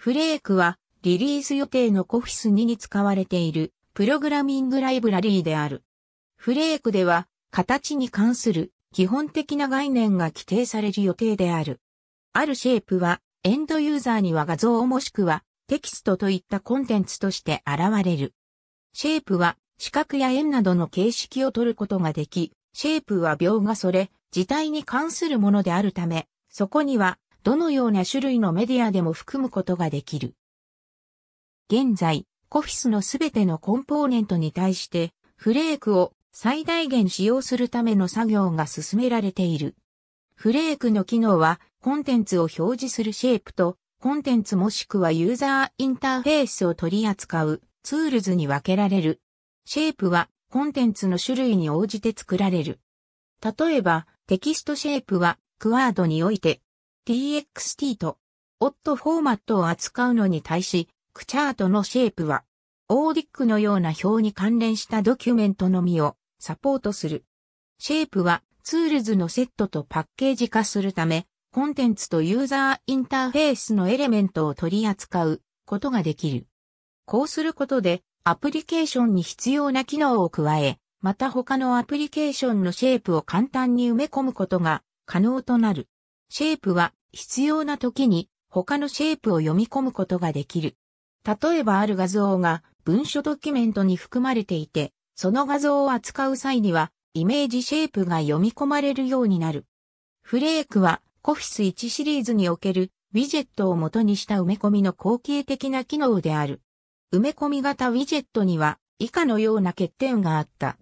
フレークはリリース予定のコフィス2に使われているプログラミングライブラリーである。フレークでは形に関する基本的な概念が規定される予定である。あるシェイプはエンドユーザーには画像もしくはテキストといったコンテンツとして現れる。シェイプは四角や円などの形式を取ることができ、シェイプは描画それ自体に関するものであるため、そこにはどのような種類のメディアでも含むことができる。現在、コフィスのすべてのコンポーネントに対して、フレークを最大限使用するための作業が進められている。フレークの機能は、コンテンツを表示するシェイプと、コンテンツもしくはユーザーインターフェースを取り扱うツールズに分けられる。シェイプは、コンテンツの種類に応じて作られる。例えば、テキストシェイプは、クワードにおいて、t x t と、オットフォーマットを扱うのに対し、クチャートのシェイプは、オーディックのような表に関連したドキュメントのみをサポートする。シェイプはツールズのセットとパッケージ化するため、コンテンツとユーザーインターフェースのエレメントを取り扱うことができる。こうすることで、アプリケーションに必要な機能を加え、また他のアプリケーションのシェイプを簡単に埋め込むことが可能となる。シェイプは必要な時に他のシェイプを読み込むことができる。例えばある画像が文書ドキュメントに含まれていて、その画像を扱う際には、イメージシェイプが読み込まれるようになる。フレークは、コフィス1シリーズにおける、ウィジェットを元にした埋め込みの後継的な機能である。埋め込み型ウィジェットには、以下のような欠点があった。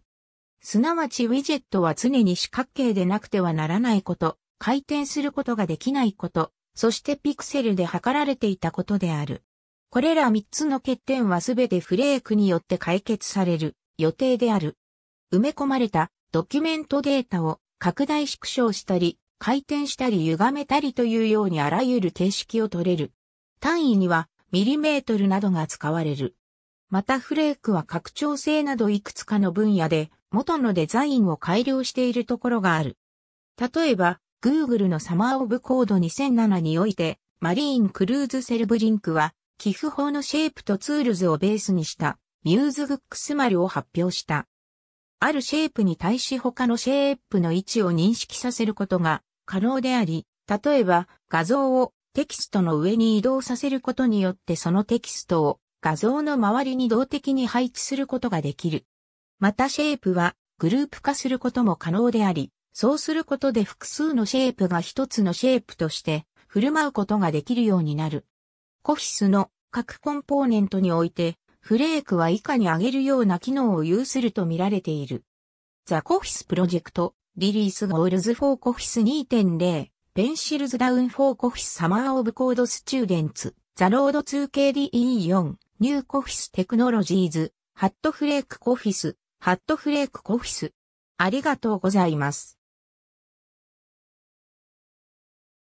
すなわちウィジェットは常に四角形でなくてはならないこと。回転することができないこと、そしてピクセルで測られていたことである。これら3つの欠点はすべてフレークによって解決される予定である。埋め込まれたドキュメントデータを拡大縮小したり、回転したり歪めたりというようにあらゆる形式を取れる。単位にはミリメートルなどが使われる。またフレークは拡張性などいくつかの分野で元のデザインを改良しているところがある。例えば、Google のサマーオブコード2007において、マリーンクルーズセルブリンクは、寄付法のシェイプとツールズをベースにした、ミューズグックス丸を発表した。あるシェイプに対し他のシェイプの位置を認識させることが可能であり、例えば画像をテキストの上に移動させることによってそのテキストを画像の周りに動的に配置することができる。またシェイプはグループ化することも可能であり、そうすることで複数のシェイプが一つのシェイプとして振る舞うことができるようになる。コフィスの各コンポーネントにおいて、フレークは以下に上げるような機能を有すると見られている。ザ・コフィスプロジェクト、リリースゴールズ・フォー・コフィス2.0、ペンシルズ・ダウン・フォー・コフィス・サマー・オブ・コード・スチューデンツ、ザ・ロード 2KDE4、ニュー・コフィス・テクノロジーズ、ハットフレーク・コフィス、ハットフレーク・コフィス。ありがとうございます。